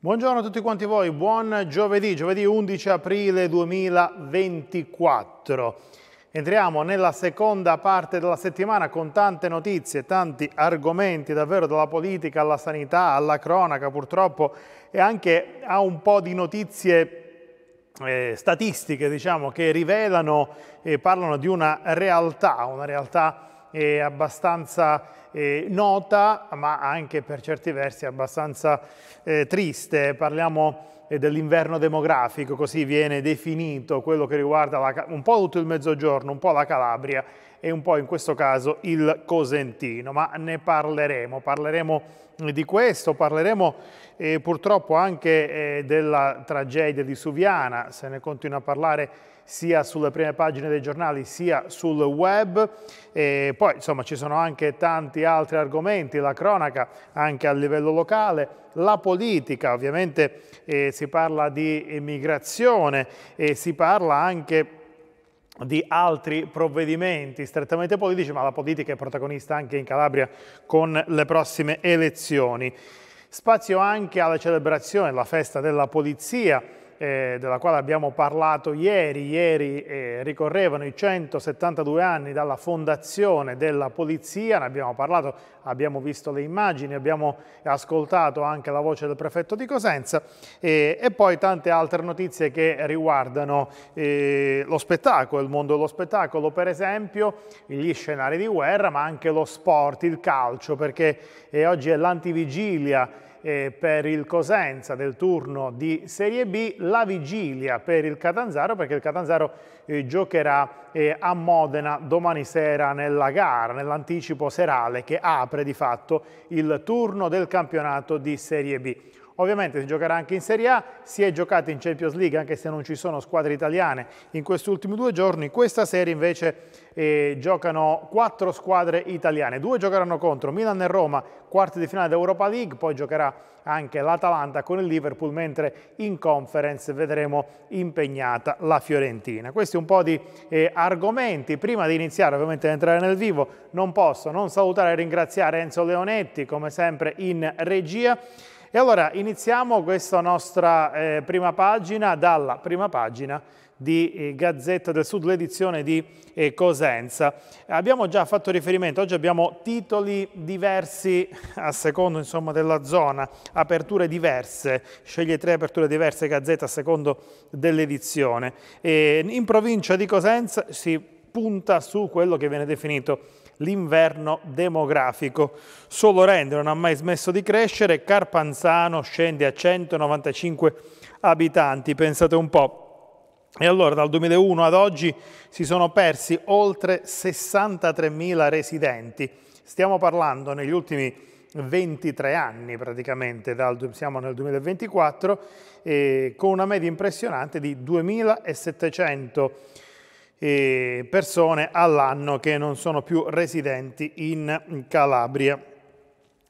Buongiorno a tutti quanti voi, buon giovedì, giovedì 11 aprile 2024. Entriamo nella seconda parte della settimana con tante notizie, tanti argomenti davvero dalla politica alla sanità, alla cronaca purtroppo e anche a un po' di notizie eh, statistiche diciamo, che rivelano e eh, parlano di una realtà, una realtà eh, abbastanza eh, nota ma anche per certi versi abbastanza eh, triste. Parliamo e dell'inverno demografico, così viene definito quello che riguarda la, un po' tutto il mezzogiorno, un po' la Calabria e un po' in questo caso il Cosentino, ma ne parleremo, parleremo di questo, parleremo eh, purtroppo anche eh, della tragedia di Suviana, se ne continua a parlare sia sulle prime pagine dei giornali sia sul web. E poi insomma ci sono anche tanti altri argomenti, la cronaca anche a livello locale, la politica, ovviamente eh, si parla di immigrazione e si parla anche di altri provvedimenti strettamente politici, ma la politica è protagonista anche in Calabria con le prossime elezioni. Spazio anche alla celebrazione, alla festa della polizia, eh, della quale abbiamo parlato ieri, ieri eh, ricorrevano i 172 anni dalla fondazione della Polizia, ne abbiamo parlato, abbiamo visto le immagini, abbiamo ascoltato anche la voce del prefetto di Cosenza eh, e poi tante altre notizie che riguardano eh, lo spettacolo, il mondo dello spettacolo, per esempio gli scenari di guerra, ma anche lo sport, il calcio, perché eh, oggi è l'antivigilia eh, per il Cosenza del turno di Serie B, la vigilia per il Catanzaro perché il Catanzaro eh, giocherà eh, a Modena domani sera nella gara, nell'anticipo serale che apre di fatto il turno del campionato di Serie B. Ovviamente si giocherà anche in Serie A, si è giocata in Champions League anche se non ci sono squadre italiane in questi ultimi due giorni. Questa serie invece eh, giocano quattro squadre italiane. Due giocheranno contro Milan e Roma, quarti di finale d'Europa League, poi giocherà anche l'Atalanta con il Liverpool, mentre in conference vedremo impegnata la Fiorentina. Questi un po' di eh, argomenti. Prima di iniziare ovviamente ad entrare nel vivo non posso non salutare e ringraziare Enzo Leonetti, come sempre in regia. E allora iniziamo questa nostra eh, prima pagina dalla prima pagina di eh, Gazzetta del Sud, l'edizione di eh, Cosenza. Abbiamo già fatto riferimento, oggi abbiamo titoli diversi a secondo insomma, della zona, aperture diverse, sceglie tre aperture diverse Gazzetta a secondo dell'edizione. in provincia di Cosenza si punta su quello che viene definito l'inverno demografico. Solo Rende non ha mai smesso di crescere, Carpanzano scende a 195 abitanti, pensate un po'. E allora dal 2001 ad oggi si sono persi oltre 63.000 residenti. Stiamo parlando negli ultimi 23 anni praticamente, dal, siamo nel 2024, eh, con una media impressionante di 2.700 persone all'anno che non sono più residenti in Calabria.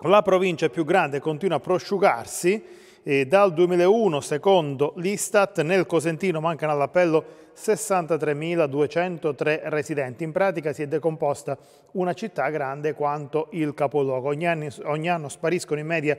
La provincia più grande continua a prosciugarsi, e dal 2001, secondo l'Istat, nel Cosentino mancano all'appello 63.203 residenti. In pratica si è decomposta una città grande quanto il capoluogo. Ogni anno, ogni anno spariscono in media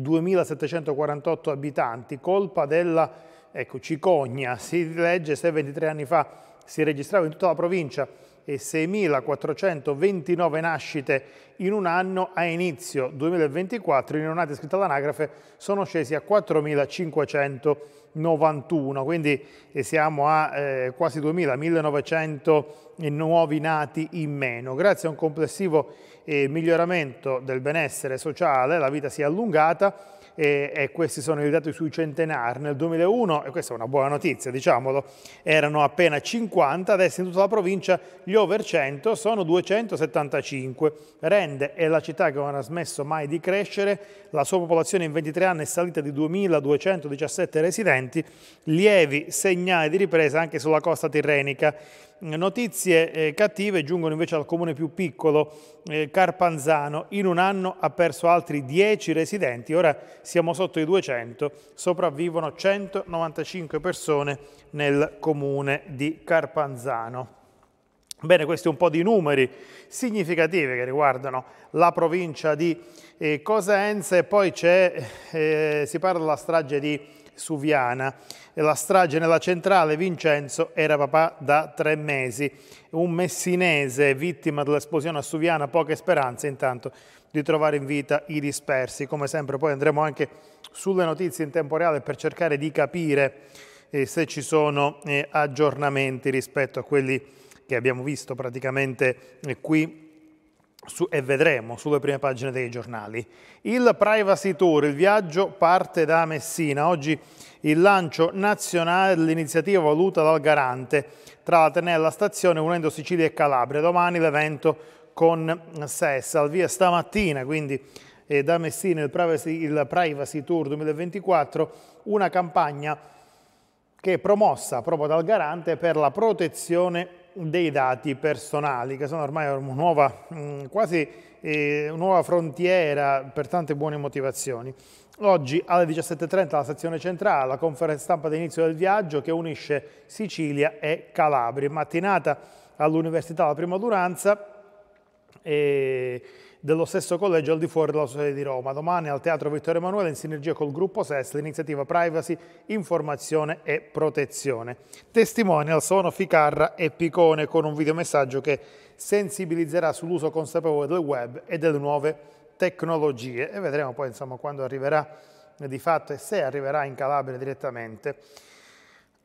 2.748 abitanti, colpa della ecco, cicogna. Si legge se 23 anni fa si registrava in tutta la provincia e 6.429 nascite in un anno a inizio 2024, i neonati iscritti all'anagrafe sono scesi a 4.591, quindi eh, siamo a eh, quasi 2.000, 1.900 nuovi nati in meno. Grazie a un complessivo eh, miglioramento del benessere sociale la vita si è allungata, e, e questi sono arrivati sui centenari nel 2001 e questa è una buona notizia diciamolo erano appena 50 adesso in tutta la provincia gli over 100 sono 275 Rende è la città che non ha smesso mai di crescere la sua popolazione in 23 anni è salita di 2217 residenti lievi segnali di ripresa anche sulla costa tirrenica Notizie eh, cattive giungono invece al comune più piccolo, eh, Carpanzano. In un anno ha perso altri 10 residenti, ora siamo sotto i 200, sopravvivono 195 persone nel comune di Carpanzano. Bene, questi un po' di numeri significativi che riguardano la provincia di eh, Cosenza e poi eh, si parla della strage di su Viana. La strage nella centrale Vincenzo era papà da tre mesi. Un messinese vittima dell'esplosione a Suviana, poche speranze intanto di trovare in vita i dispersi. Come sempre poi andremo anche sulle notizie in tempo reale per cercare di capire eh, se ci sono eh, aggiornamenti rispetto a quelli che abbiamo visto praticamente eh, qui su, e vedremo sulle prime pagine dei giornali. Il Privacy Tour, il viaggio parte da Messina. Oggi il lancio nazionale dell'iniziativa voluta dal Garante tra Atenea e la stazione unendo Sicilia e Calabria. Domani l'evento con Sessa. Al via stamattina, quindi eh, da Messina, il privacy, il privacy Tour 2024, una campagna che è promossa proprio dal Garante per la protezione dei dati personali, che sono ormai una nuova, mm, quasi eh, una nuova frontiera per tante buone motivazioni. Oggi alle 17.30 la sezione centrale, la conferenza stampa d'inizio del viaggio che unisce Sicilia e Calabria. Mattinata all'Università La Prima Duranza, e dello stesso collegio al di fuori della società di Roma. Domani al Teatro Vittorio Emanuele in sinergia col gruppo SES, l'iniziativa Privacy, Informazione e Protezione. Testimonial sono Ficarra e Picone con un videomessaggio che sensibilizzerà sull'uso consapevole del web e delle nuove tecnologie e vedremo poi insomma quando arriverà di fatto e se arriverà in Calabria direttamente.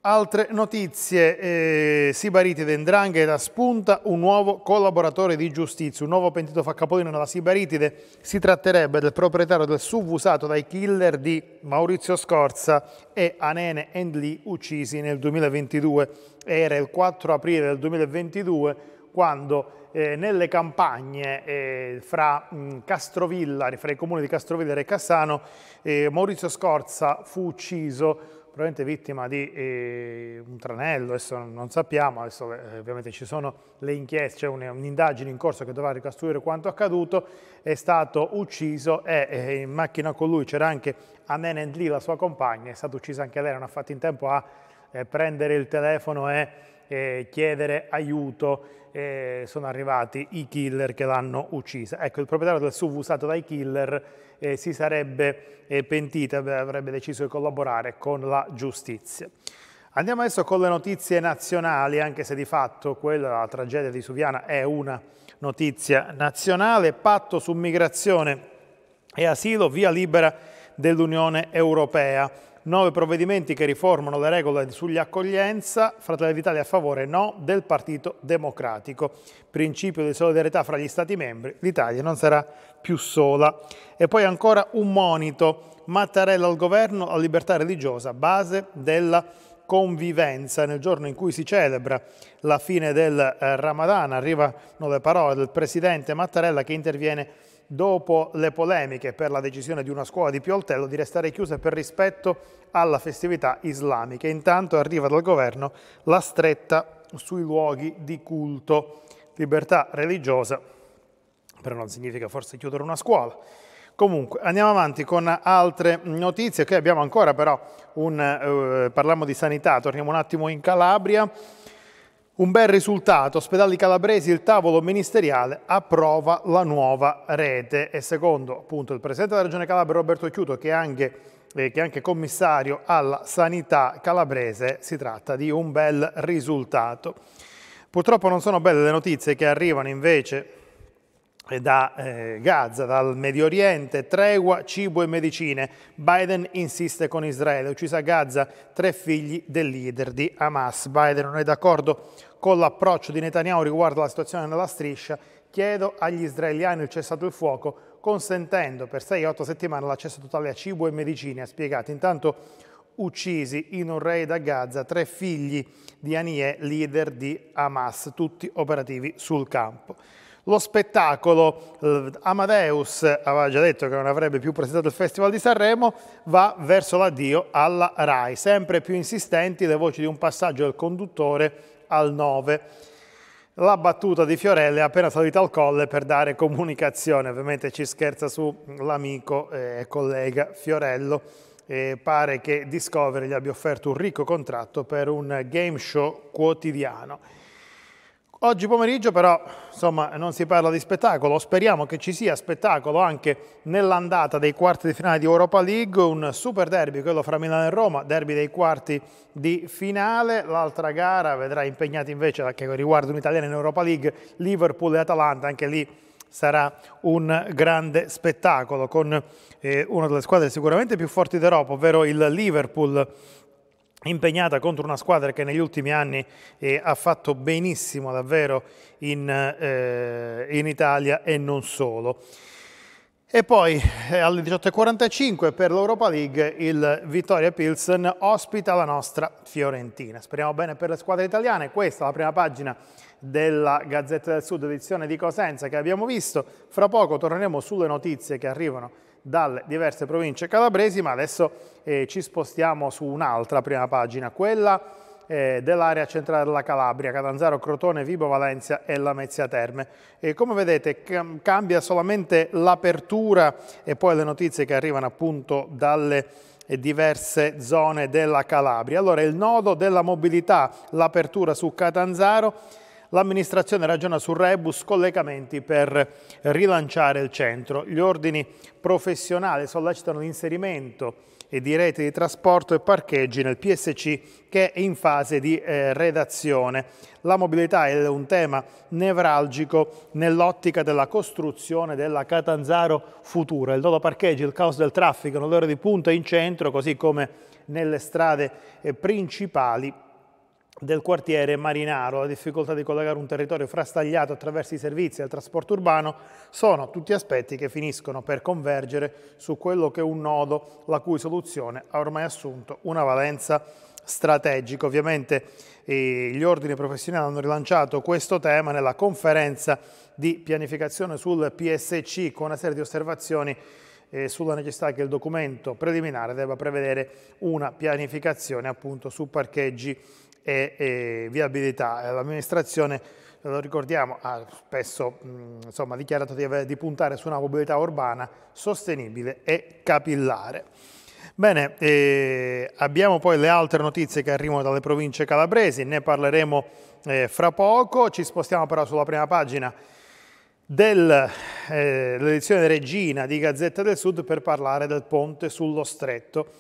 Altre notizie, eh, Sibariti d'Endrangheta spunta un nuovo collaboratore di giustizia, un nuovo pentito fa capolino nella Sibaritide, si tratterebbe del proprietario del SUV usato dai killer di Maurizio Scorza e Anene Endli uccisi nel 2022, era il 4 aprile del 2022 quando eh, nelle campagne eh, fra mh, Castrovillari, fra i comuni di Castrovillari e Cassano, eh, Maurizio Scorza fu ucciso probabilmente vittima di eh, un tranello, adesso non sappiamo, adesso eh, ovviamente ci sono le inchieste, c'è cioè un'indagine in corso che dovrà ricostruire quanto accaduto, è stato ucciso e eh, in macchina con lui c'era anche Amen and Lee, la sua compagna, è stata uccisa anche lei, non ha fatto in tempo a eh, prendere il telefono e eh, chiedere aiuto eh, sono arrivati i killer che l'hanno uccisa. Ecco, il proprietario del SUV usato dai killer eh, si sarebbe eh, pentito, avrebbe deciso di collaborare con la giustizia. Andiamo adesso con le notizie nazionali, anche se di fatto quella, la tragedia di Suviana, è una notizia nazionale. Patto su migrazione e asilo, via libera dell'Unione Europea. Nove provvedimenti che riformano le regole sugli accoglienza, Fratelli d'Italia a favore no del Partito Democratico. Principio di solidarietà fra gli Stati membri, l'Italia non sarà più sola. E poi ancora un monito, Mattarella al governo, a libertà religiosa, base della convivenza nel giorno in cui si celebra la fine del eh, Ramadan. Arrivano le parole del Presidente Mattarella che interviene dopo le polemiche per la decisione di una scuola di Pioltello di restare chiusa per rispetto alla festività islamica. Intanto arriva dal governo la stretta sui luoghi di culto. Libertà religiosa, però non significa forse chiudere una scuola. Comunque, andiamo avanti con altre notizie. Qui abbiamo ancora però un... Eh, parliamo di sanità, torniamo un attimo in Calabria. Un bel risultato, Ospedali Calabresi, il tavolo ministeriale approva la nuova rete e secondo appunto il Presidente della Regione Calabria Roberto Chiuto che è anche, eh, che è anche commissario alla sanità calabrese si tratta di un bel risultato. Purtroppo non sono belle le notizie che arrivano invece eh, da eh, Gaza, dal Medio Oriente, tregua, cibo e medicine. Biden insiste con Israele, uccisa a Gaza tre figli del leader di Hamas. Biden non è d'accordo con l'approccio di Netanyahu riguardo alla situazione nella striscia. Chiedo agli israeliani il cessato il fuoco, consentendo per 6-8 settimane l'accesso totale a cibo e medicine, ha spiegato. Intanto uccisi in un raid a Gaza tre figli di Anie, leader di Hamas, tutti operativi sul campo lo spettacolo eh, Amadeus, aveva già detto che non avrebbe più presentato il Festival di Sanremo, va verso l'addio alla RAI. Sempre più insistenti le voci di un passaggio del conduttore al 9. La battuta di Fiorelli è appena salita al colle per dare comunicazione, ovviamente ci scherza su l'amico e collega Fiorello. E pare che Discovery gli abbia offerto un ricco contratto per un game show quotidiano. Oggi pomeriggio però insomma, non si parla di spettacolo, speriamo che ci sia spettacolo anche nell'andata dei quarti di finale di Europa League, un super derby, quello fra Milano e Roma, derby dei quarti di finale, l'altra gara vedrà impegnati invece, che riguarda un'italiana in Europa League, Liverpool e Atalanta, anche lì sarà un grande spettacolo con eh, una delle squadre sicuramente più forti d'Europa, ovvero il Liverpool impegnata contro una squadra che negli ultimi anni eh, ha fatto benissimo davvero in, eh, in Italia e non solo. E poi eh, alle 18.45 per l'Europa League il Vittoria Pilsen ospita la nostra Fiorentina. Speriamo bene per le squadre italiane, questa è la prima pagina della Gazzetta del Sud edizione di Cosenza che abbiamo visto. Fra poco torneremo sulle notizie che arrivano dalle diverse province calabresi, ma adesso eh, ci spostiamo su un'altra prima pagina, quella eh, dell'area centrale della Calabria, Catanzaro, Crotone, Vibo, Valencia e Lamezia Terme. E come vedete cambia solamente l'apertura e poi le notizie che arrivano appunto dalle eh, diverse zone della Calabria. Allora il nodo della mobilità, l'apertura su Catanzaro, l'amministrazione ragiona su rebus collegamenti per rilanciare il centro. Gli ordini professionali sollecitano l'inserimento di reti di trasporto e parcheggi nel PSC che è in fase di eh, redazione. La mobilità è un tema nevralgico nell'ottica della costruzione della Catanzaro futura. Il dodo parcheggi, il caos del traffico, nell'ora di punta in centro, così come nelle strade eh, principali del quartiere Marinaro, la difficoltà di collegare un territorio frastagliato attraverso i servizi e il trasporto urbano sono tutti aspetti che finiscono per convergere su quello che è un nodo la cui soluzione ha ormai assunto una valenza strategica. Ovviamente eh, gli ordini professionali hanno rilanciato questo tema nella conferenza di pianificazione sul PSC con una serie di osservazioni eh, sulla necessità che il documento preliminare debba prevedere una pianificazione appunto su parcheggi e, e viabilità. Eh, l'amministrazione, lo ricordiamo, ha spesso mm, insomma, dichiarato di, avere, di puntare su una mobilità urbana sostenibile e capillare. Bene, eh, abbiamo poi le altre notizie che arrivano dalle province calabresi, ne parleremo eh, fra poco, ci spostiamo però sulla prima pagina dell'edizione eh, regina di Gazzetta del Sud per parlare del ponte sullo stretto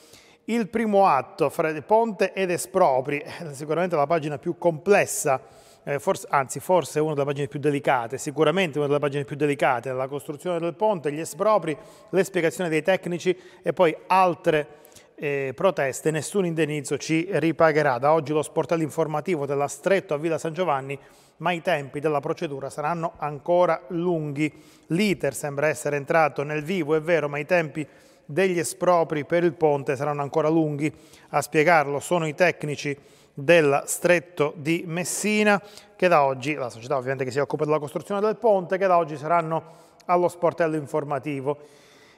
il primo atto, fra Ponte ed Espropri, eh, sicuramente la pagina più complessa, eh, forse, anzi forse una delle pagine più delicate, sicuramente una delle pagine più delicate, la costruzione del ponte, gli espropri, le spiegazioni dei tecnici e poi altre eh, proteste, nessun indennizzo ci ripagherà. Da oggi lo sportello informativo della Stretto a Villa San Giovanni ma i tempi della procedura saranno ancora lunghi. L'iter sembra essere entrato nel vivo, è vero, ma i tempi degli espropri per il ponte saranno ancora lunghi a spiegarlo, sono i tecnici del stretto di Messina che da oggi, la società ovviamente che si occupa della costruzione del ponte, che da oggi saranno allo sportello informativo.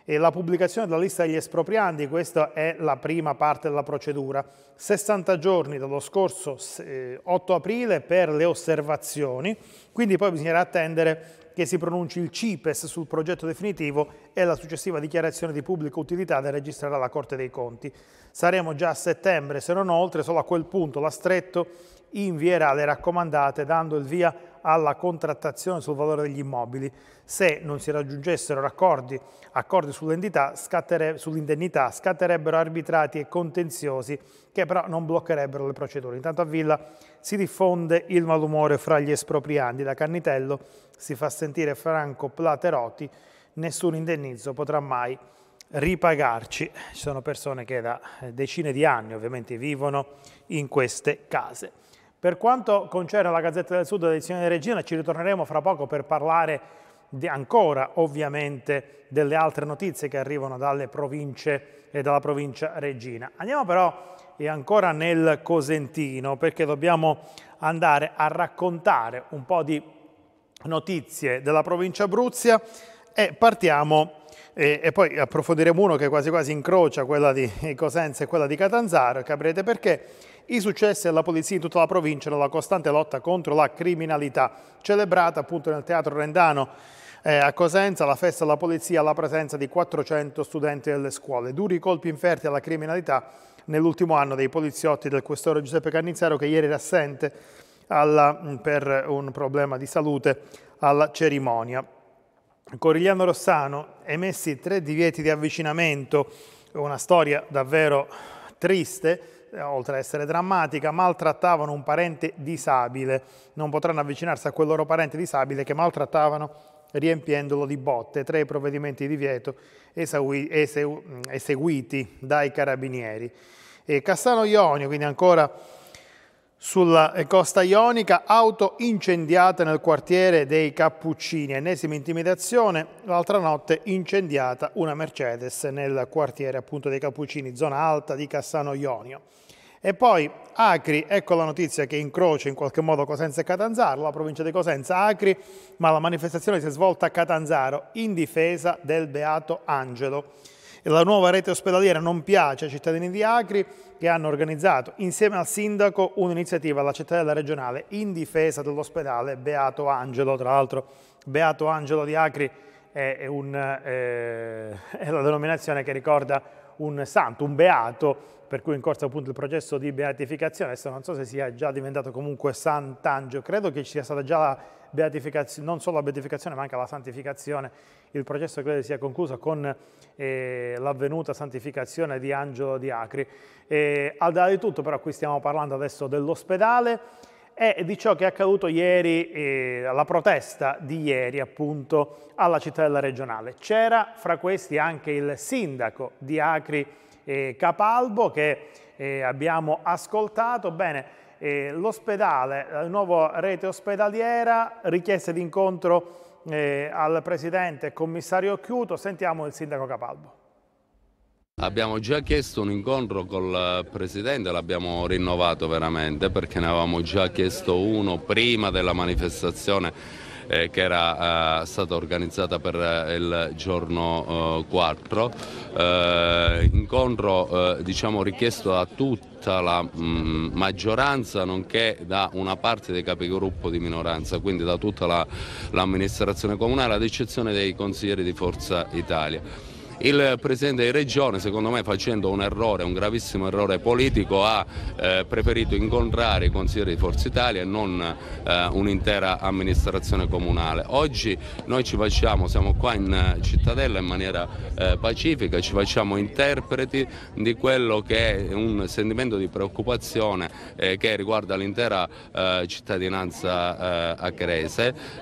E la pubblicazione della lista degli esproprianti, questa è la prima parte della procedura. 60 giorni dallo scorso 8 eh, aprile per le osservazioni, quindi poi bisognerà attendere che si pronunci il CIPES sul progetto definitivo e la successiva dichiarazione di pubblica utilità da registrare alla Corte dei Conti. Saremo già a settembre, se non oltre, solo a quel punto la Stretto invierà le raccomandate dando il via alla contrattazione sul valore degli immobili. Se non si raggiungessero accordi, accordi sull'indennità scattere, sull scatterebbero arbitrati e contenziosi che però non bloccherebbero le procedure. Intanto a Villa si diffonde il malumore fra gli esproprianti. Da Cannitello si fa sentire Franco Platerotti, nessun indennizzo potrà mai ripagarci. Ci sono persone che da eh, decine di anni ovviamente vivono in queste case. Per quanto concerne la Gazzetta del Sud edizione Regina, ci ritorneremo fra poco per parlare ancora ovviamente delle altre notizie che arrivano dalle province e dalla provincia Regina. Andiamo però ancora nel Cosentino perché dobbiamo andare a raccontare un po' di notizie della provincia Abruzia e partiamo e, e poi approfondiremo uno che quasi quasi incrocia quella di Cosenza e quella di Catanzaro capirete perché i successi della polizia in tutta la provincia nella costante lotta contro la criminalità, celebrata appunto nel Teatro Rendano. Eh, a Cosenza la festa della polizia alla presenza di 400 studenti delle scuole. Duri colpi inferti alla criminalità nell'ultimo anno dei poliziotti del questore Giuseppe Cannizzaro che ieri era assente alla, mm, per un problema di salute alla cerimonia. Corigliano Rossano, emessi tre divieti di avvicinamento, una storia davvero triste, eh, oltre ad essere drammatica, maltrattavano un parente disabile. Non potranno avvicinarsi a quel loro parente disabile che maltrattavano riempiendolo di botte, Tre i provvedimenti di vieto eseguiti dai carabinieri. E Cassano Ionio, quindi ancora sulla costa ionica, auto incendiata nel quartiere dei Cappuccini, ennesima intimidazione, l'altra notte incendiata una Mercedes nel quartiere appunto dei Cappuccini, zona alta di Cassano Ionio. E poi Acri, ecco la notizia che incrocia in qualche modo Cosenza e Catanzaro, la provincia di Cosenza, Acri, ma la manifestazione si è svolta a Catanzaro in difesa del Beato Angelo la nuova rete ospedaliera non piace ai cittadini di Acri che hanno organizzato insieme al sindaco un'iniziativa alla cittadella regionale in difesa dell'ospedale Beato Angelo, tra l'altro Beato Angelo di Acri è, un, è, eh, è la denominazione che ricorda un santo, un beato, per cui in corso appunto il processo di beatificazione, adesso non so se sia già diventato comunque sant'angio, credo che ci sia stata già la beatificazione, non solo la beatificazione ma anche la santificazione, il processo credo sia concluso con eh, l'avvenuta santificazione di Angelo di Acri. E, eh, al di là di tutto però qui stiamo parlando adesso dell'ospedale, e di ciò che è accaduto ieri, eh, alla protesta di ieri appunto alla cittadella regionale. C'era fra questi anche il sindaco di Acri eh, Capalbo che eh, abbiamo ascoltato. Bene, eh, l'ospedale, la nuova rete ospedaliera, richieste di incontro eh, al presidente e commissario Chiuto. Sentiamo il sindaco Capalbo. Abbiamo già chiesto un incontro col eh, Presidente, l'abbiamo rinnovato veramente perché ne avevamo già chiesto uno prima della manifestazione eh, che era eh, stata organizzata per eh, il giorno 4. Eh, eh, incontro diciamo, richiesto da tutta la mh, mm, maggioranza nonché da una parte dei capigruppo di minoranza, quindi da tutta la, l'amministrazione comunale ad eccezione dei consiglieri di Forza Italia. Il Presidente di Regione, secondo me facendo un errore, un gravissimo errore politico, ha eh, preferito incontrare i consiglieri di Forza Italia e non eh, un'intera amministrazione comunale. Oggi noi ci facciamo, siamo qua in eh, cittadella in maniera eh, pacifica, ci facciamo interpreti di quello che è un sentimento di preoccupazione eh, che riguarda l'intera eh, cittadinanza acrese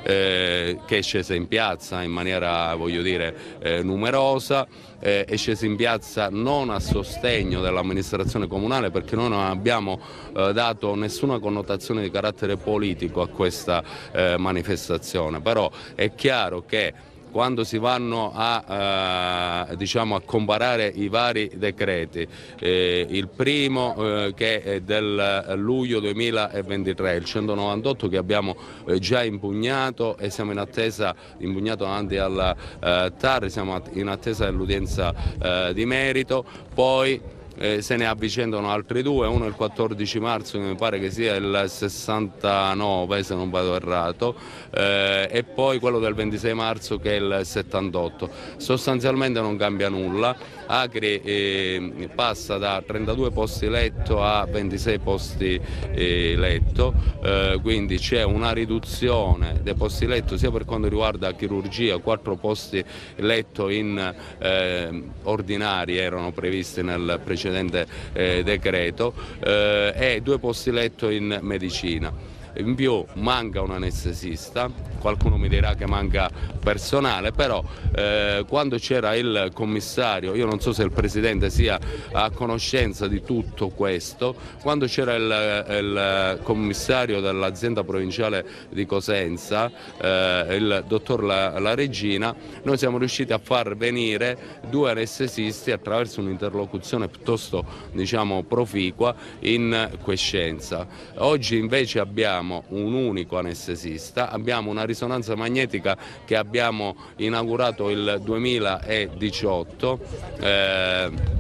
che è scesa in piazza in maniera voglio dire numerosa eh, è sceso in piazza non a sostegno dell'amministrazione comunale perché noi non abbiamo eh, dato nessuna connotazione di carattere politico a questa eh, manifestazione, però è chiaro che quando si vanno a, eh, diciamo a comparare i vari decreti. Eh, il primo eh, che è del luglio 2023, il 198 che abbiamo eh, già impugnato e siamo in attesa, impugnato davanti al eh, TAR, siamo in attesa dell'udienza eh, di merito. Poi eh, se ne avvicendano altri due, uno il 14 marzo che mi pare che sia il 69 se non vado errato eh, e poi quello del 26 marzo che è il 78. Sostanzialmente non cambia nulla, Acre eh, passa da 32 posti letto a 26 posti eh, letto, eh, quindi c'è una riduzione dei posti letto sia per quanto riguarda chirurgia, 4 posti letto in eh, ordinari erano previsti nel precedente precedente eh, decreto e eh, due posti letto in medicina in più manca un anestesista, qualcuno mi dirà che manca personale, però eh, quando c'era il commissario, io non so se il Presidente sia a conoscenza di tutto questo, quando c'era il, il commissario dell'azienda provinciale di Cosenza, eh, il dottor la, la, Regina, noi siamo riusciti a far venire due anestesisti attraverso un'interlocuzione piuttosto diciamo, proficua in quiescenza. Oggi invece abbiamo abbiamo un unico anestesista, abbiamo una risonanza magnetica che abbiamo inaugurato il 2018. Eh,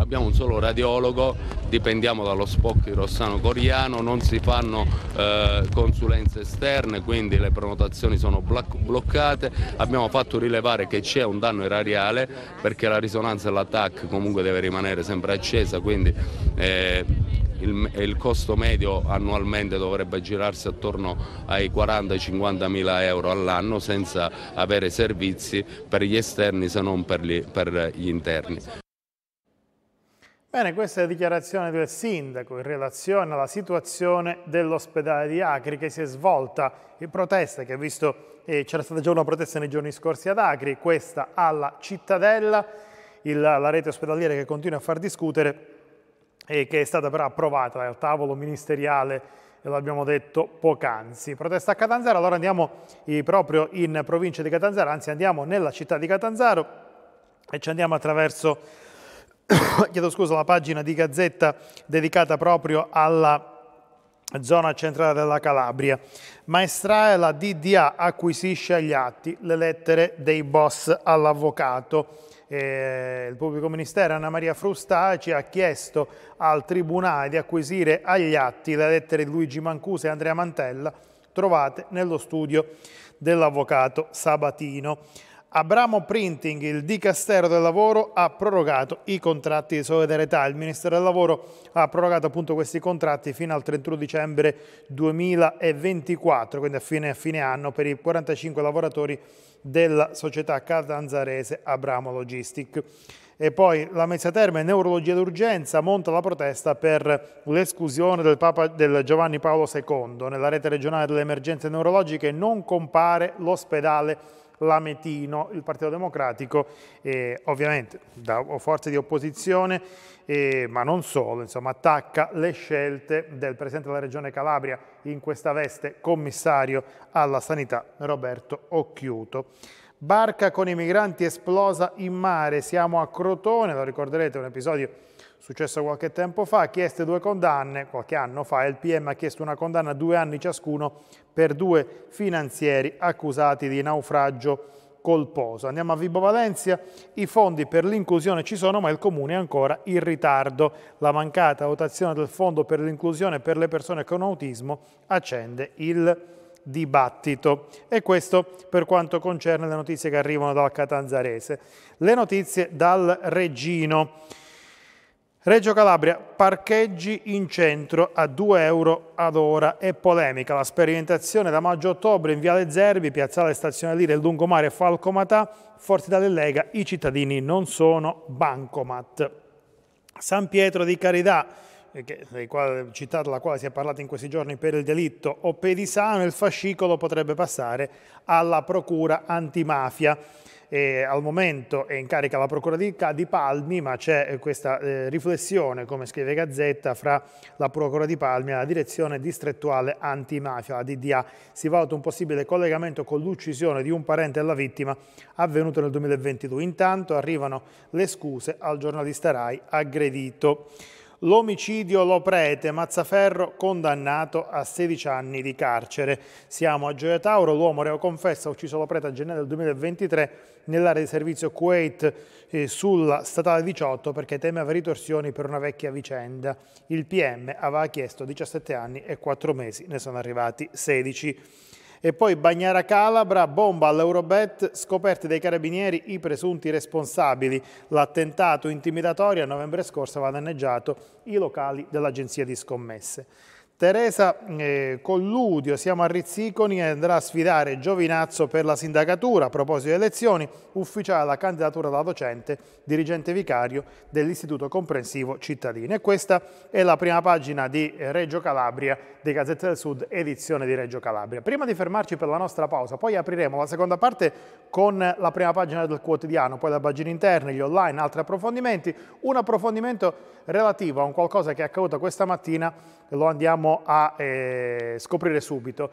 abbiamo un solo radiologo, dipendiamo dallo SPOC di Rossano Coriano, non si fanno eh, consulenze esterne, quindi le prenotazioni sono bloccate, abbiamo fatto rilevare che c'è un danno erariale perché la risonanza e l'attacco comunque deve rimanere sempre accesa, quindi eh, il, il, costo medio annualmente dovrebbe girarsi attorno ai 40-50 mila euro all'anno senza avere servizi per gli esterni se non per gli, per gli interni. Bene, questa è la dichiarazione del sindaco in relazione alla situazione dell'ospedale di Acri che si è svolta in protesta, che ha visto eh, c'era stata già una protesta nei giorni scorsi ad Acri, questa alla cittadella, il, la rete ospedaliera che continua a far discutere e che è stata però approvata dal tavolo ministeriale, l'abbiamo detto poc'anzi. Protesta a Catanzaro, allora andiamo eh, proprio in provincia di Catanzaro, anzi andiamo nella città di Catanzaro e ci andiamo attraverso chiedo scusa, la pagina di Gazzetta dedicata proprio alla zona centrale della Calabria. Maestrae la DDA acquisisce agli atti le lettere dei boss all'avvocato. Eh, il pubblico ministero Anna Maria Frustaci ha chiesto al Tribunale di acquisire agli atti le lettere di Luigi Mancuso e Andrea Mantella trovate nello studio dell'avvocato Sabatino. Abramo Printing, il Dicastero del Lavoro, ha prorogato i contratti di solidarietà. Il Ministero del Lavoro ha prorogato appunto questi contratti fino al 31 dicembre 2024, quindi a fine, a fine anno, per i 45 lavoratori della società catanzarese Abramo Logistic. E poi la mezza termine, neurologia d'urgenza monta la protesta per l'esclusione del del Giovanni Paolo II. Nella rete regionale delle emergenze neurologiche non compare l'ospedale Lametino, il Partito Democratico, eh, ovviamente da forze di opposizione, eh, ma non solo, insomma, attacca le scelte del Presidente della Regione Calabria in questa veste commissario alla sanità, Roberto Occhiuto. Barca con i migranti esplosa in mare, siamo a Crotone, lo ricorderete, un episodio successo qualche tempo fa, ha chiesto due condanne, qualche anno fa, il PM ha chiesto una condanna a due anni ciascuno per due finanzieri accusati di naufragio colposo. Andiamo a Vibo Valencia, i fondi per l'inclusione ci sono ma il comune è ancora in ritardo. La mancata votazione del fondo per l'inclusione per le persone con autismo accende il dibattito. E questo per quanto concerne le notizie che arrivano dal Catanzarese. Le notizie dal Regino. Reggio Calabria, parcheggi in centro a 2 euro ad ora e polemica. La sperimentazione da maggio-ottobre in Viale Zerbi, Piazzale Stazione Lire, il Lungomare e Falcomatà, forti dalle Lega, i cittadini non sono bancomat. San Pietro di Carità, eh, città della quale si è parlato in questi giorni per il delitto o pedisano, il fascicolo potrebbe passare alla procura antimafia e al momento è in carica la Procura di, di Palmi, ma c'è eh, questa eh, riflessione, come scrive Gazzetta, fra la Procura di Palmi e la Direzione Distrettuale Antimafia, la DDA. Si valuta un possibile collegamento con l'uccisione di un parente della vittima avvenuto nel 2022. Intanto arrivano le scuse al giornalista Rai aggredito. L'omicidio lo prete, Mazzaferro condannato a 16 anni di carcere. Siamo a Gioia Tauro, l'uomo reo confesso ha ucciso lo prete a gennaio del 2023 nell'area di servizio Kuwait eh, sulla statale 18 perché temeva ritorsioni per una vecchia vicenda. Il PM aveva chiesto 17 anni e 4 mesi, ne sono arrivati 16. E poi Bagnara Calabra, bomba all'Eurobet, scoperti dai carabinieri i presunti responsabili. L'attentato intimidatorio a novembre scorso aveva danneggiato i locali dell'agenzia di scommesse. Teresa eh, Colludio, siamo a Rizziconi e andrà a sfidare Giovinazzo per la sindacatura. A proposito di elezioni, ufficiale la candidatura da docente, dirigente vicario dell'Istituto Comprensivo Cittadino. E questa è la prima pagina di Reggio Calabria, di Gazzetta del Sud, edizione di Reggio Calabria. Prima di fermarci per la nostra pausa, poi apriremo la seconda parte con la prima pagina del quotidiano, poi la pagina interna, gli online, altri approfondimenti. Un approfondimento relativo a un qualcosa che è accaduto questa mattina, lo andiamo andiamo a eh, scoprire subito.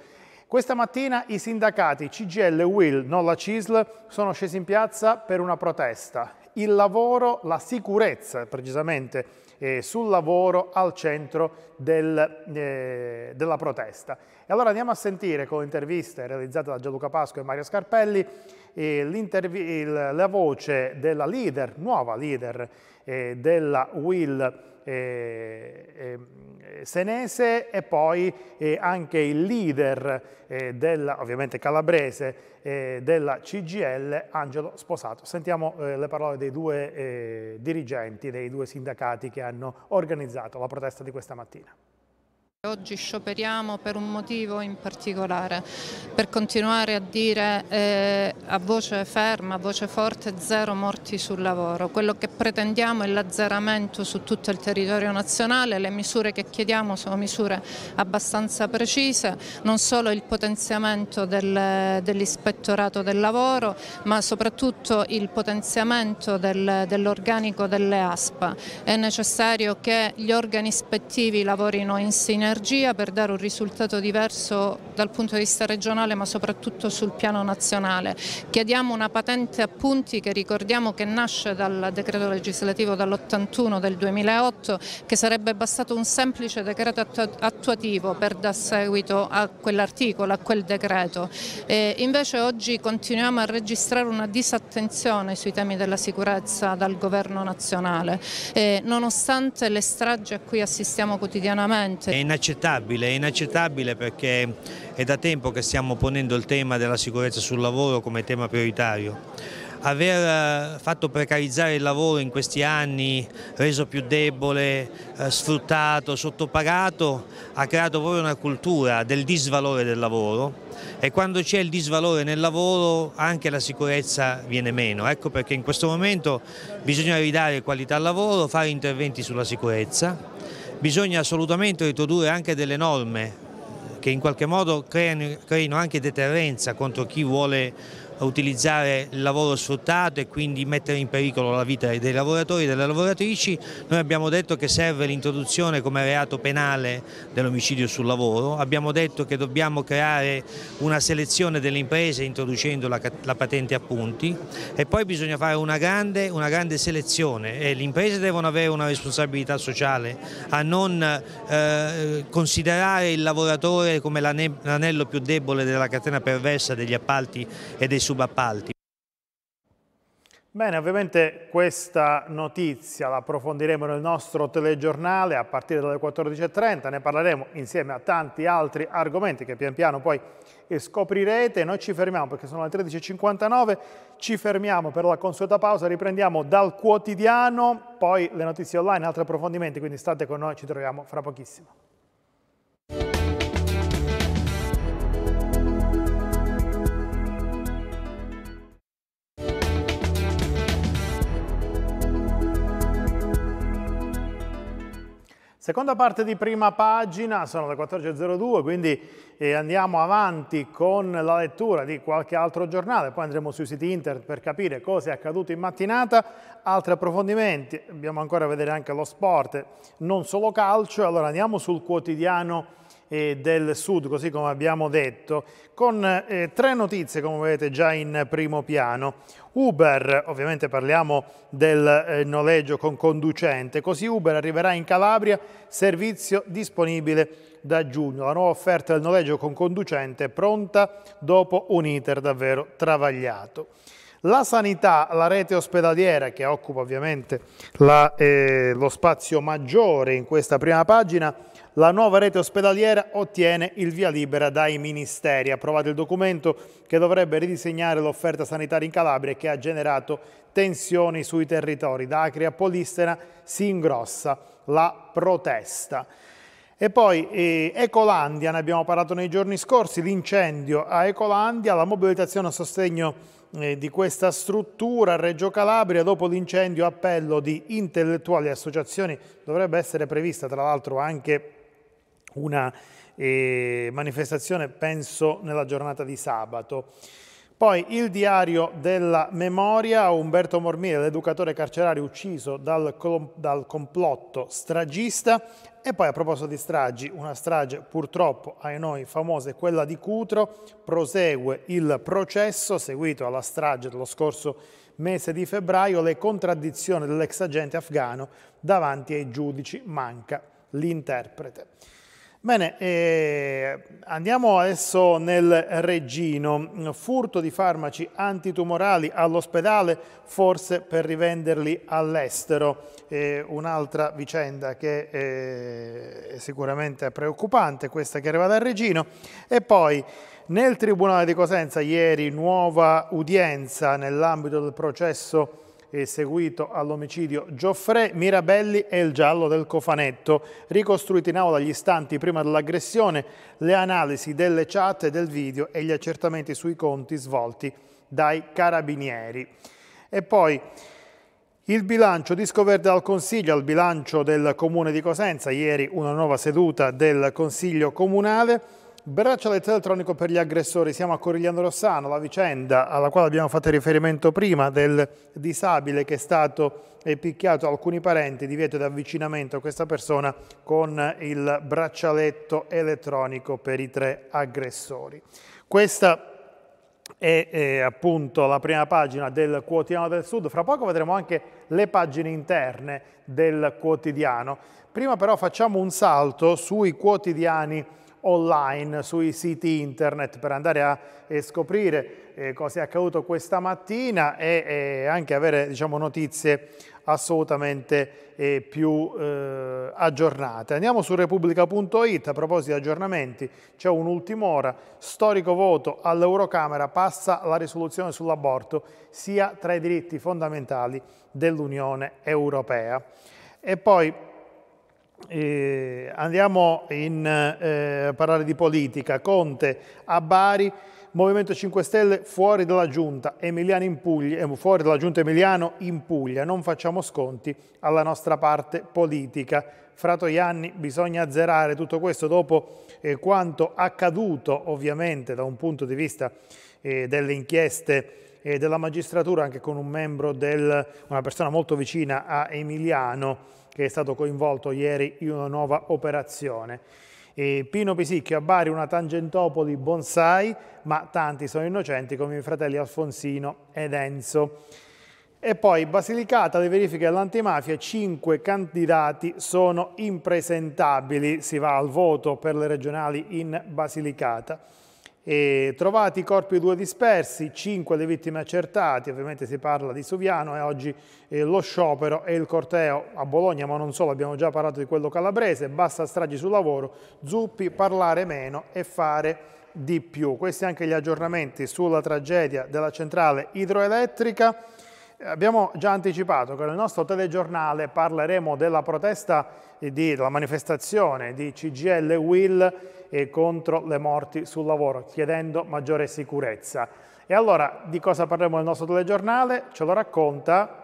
Questa mattina i sindacati CGL Will, non la CISL, sono scesi in piazza per una protesta. Il lavoro, la sicurezza precisamente eh, sul lavoro al centro del, eh, della protesta. E allora andiamo a sentire con interviste realizzate da Gianluca Pasco e Mario Scarpelli eh, il, la voce della leader, nuova leader eh, della Will eh, eh, senese e poi eh, anche il leader, della, ovviamente calabrese, della CGL, Angelo Sposato. Sentiamo le parole dei due dirigenti, dei due sindacati che hanno organizzato la protesta di questa mattina. Oggi scioperiamo per un motivo in particolare, per continuare a dire eh, a voce ferma, a voce forte, zero morti sul lavoro. Quello che pretendiamo è l'azzeramento su tutto il territorio nazionale, le misure che chiediamo sono misure abbastanza precise, non solo il potenziamento del, dell'ispettorato del lavoro, ma soprattutto il potenziamento del, dell'organico delle ASPA. È necessario che gli organi ispettivi lavorino in sinergia sinergia per dare un risultato diverso dal punto di vista regionale ma soprattutto sul piano nazionale. Chiediamo una patente a punti che ricordiamo che nasce dal decreto legislativo dall'81 del 2008 che sarebbe bastato un semplice decreto attuativo per dar seguito a quell'articolo, a quel decreto. E invece oggi continuiamo a registrare una disattenzione sui temi della sicurezza dal governo nazionale, e nonostante le stragi a cui assistiamo quotidianamente inaccettabile, è inaccettabile perché è da tempo che stiamo ponendo il tema della sicurezza sul lavoro come tema prioritario aver eh, fatto precarizzare il lavoro in questi anni, reso più debole, eh, sfruttato, sottopagato, ha creato proprio una cultura del disvalore del lavoro e quando c'è il disvalore nel lavoro anche la sicurezza viene meno. Ecco perché in questo momento bisogna ridare qualità al lavoro, fare interventi sulla sicurezza bisogna assolutamente introdurre anche delle norme che in qualche modo creino, anche deterrenza contro chi vuole utilizzare il lavoro sfruttato e quindi mettere in pericolo la vita dei lavoratori e delle lavoratrici. Noi abbiamo detto che serve l'introduzione come reato penale dell'omicidio sul lavoro, abbiamo detto che dobbiamo creare una selezione delle imprese introducendo la, la patente a punti e poi bisogna fare una grande, una grande selezione e le imprese devono avere una responsabilità sociale a non eh, considerare il lavoratore come l'anello più debole della catena perversa degli appalti e dei subappalti. Bene, ovviamente questa notizia la approfondiremo nel nostro telegiornale a partire dalle 14.30, ne parleremo insieme a tanti altri argomenti che pian piano poi scoprirete. Noi ci fermiamo perché sono le 13.59, ci fermiamo per la consueta pausa, riprendiamo dal quotidiano, poi le notizie online, altri approfondimenti, quindi state con noi, ci troviamo fra pochissimo. Seconda parte di prima pagina, sono le 14.02, quindi eh, andiamo avanti con la lettura di qualche altro giornale, poi andremo sui siti internet per capire cosa è accaduto in mattinata, altri approfondimenti, dobbiamo ancora vedere anche lo sport, non solo calcio, allora andiamo sul quotidiano del Sud, così come abbiamo detto, con eh, tre notizie come vedete già in primo piano. Uber, ovviamente parliamo del eh, noleggio con conducente, così Uber arriverà in Calabria, servizio disponibile da giugno. La nuova offerta del noleggio con conducente è pronta dopo un iter davvero travagliato. La sanità, la rete ospedaliera che occupa ovviamente la, eh, lo spazio maggiore in questa prima pagina, la nuova rete ospedaliera ottiene il via libera dai ministeri. Approvato il documento che dovrebbe ridisegnare l'offerta sanitaria in Calabria e che ha generato tensioni sui territori. Da Acre a Polistena si ingrossa la protesta. E poi eh, Ecolandia, ne abbiamo parlato nei giorni scorsi, l'incendio a Ecolandia, la mobilitazione a sostegno eh, di questa struttura a Reggio Calabria dopo l'incendio appello di intellettuali e associazioni dovrebbe essere prevista tra l'altro anche una eh, manifestazione, penso, nella giornata di sabato. Poi il diario della memoria, Umberto Mormire, l'educatore carcerario ucciso dal, dal, complotto stragista. E poi a proposito di stragi, una strage purtroppo ai noi famosa è quella di Cutro, prosegue il processo seguito alla strage dello scorso mese di febbraio, le contraddizioni dell'ex agente afgano davanti ai giudici, manca l'interprete. Bene, eh, andiamo adesso nel Regino. furto di farmaci antitumorali all'ospedale, forse per rivenderli all'estero, eh, un'altra vicenda che eh, è sicuramente preoccupante, questa che arriva dal Regino. e poi nel Tribunale di Cosenza ieri nuova udienza nell'ambito del processo seguito all'omicidio Gioffre, Mirabelli e il giallo del cofanetto. Ricostruiti in aula gli istanti prima dell'aggressione, le analisi delle chat e del video e gli accertamenti sui conti svolti dai carabinieri. E poi... Il bilancio, disco verde al Consiglio, al bilancio del Comune di Cosenza, ieri una nuova seduta del Consiglio Comunale, Braccialetto elettronico per gli aggressori, siamo a Corigliano Rossano, la vicenda alla quale abbiamo fatto riferimento prima del disabile che è stato picchiato alcuni parenti, divieto di avvicinamento a questa persona con il braccialetto elettronico per i tre aggressori. Questa è, è eh, appunto la prima pagina del Quotidiano del Sud, fra poco vedremo anche le pagine interne del quotidiano. Prima però facciamo un salto sui quotidiani online sui siti internet per andare a eh, scoprire eh, cosa è accaduto questa mattina e eh, anche avere diciamo, notizie assolutamente più eh, aggiornate. Andiamo su repubblica.it, a proposito di aggiornamenti, c'è un'ultima ora, storico voto all'Eurocamera, passa la risoluzione sull'aborto, sia tra i diritti fondamentali dell'Unione Europea. E poi eh, andiamo in, eh, a parlare di politica. Conte a Bari, Movimento 5 Stelle fuori dalla giunta, Emiliano in Puglia, eh, fuori dalla giunta Emiliano in Puglia. Non facciamo sconti alla nostra parte politica. Frato Ianni bisogna azzerare tutto questo dopo eh, quanto accaduto ovviamente da un punto di vista eh, delle inchieste eh, della magistratura anche con un membro del, una persona molto vicina a Emiliano che è stato coinvolto ieri in una nuova operazione. E Pino Pisicchio a Bari una tangentopoli bonsai, ma tanti sono innocenti come i fratelli Alfonsino ed Enzo. E poi Basilicata, le verifiche all'antimafia, cinque candidati sono impresentabili, si va al voto per le regionali in Basilicata. E trovati i corpi due dispersi, cinque le vittime accertate, ovviamente si parla di Suviano e oggi eh, lo sciopero e il corteo a Bologna, ma non solo, abbiamo già parlato di quello calabrese, basta stragi sul lavoro, zuppi, parlare meno e fare di più. Questi anche gli aggiornamenti sulla tragedia della centrale idroelettrica. Eh, abbiamo già anticipato che nel nostro telegiornale parleremo della protesta e eh, della manifestazione di CGL Will e contro le morti sul lavoro, chiedendo maggiore sicurezza. E allora di cosa parliamo nel nostro telegiornale? Ce lo racconta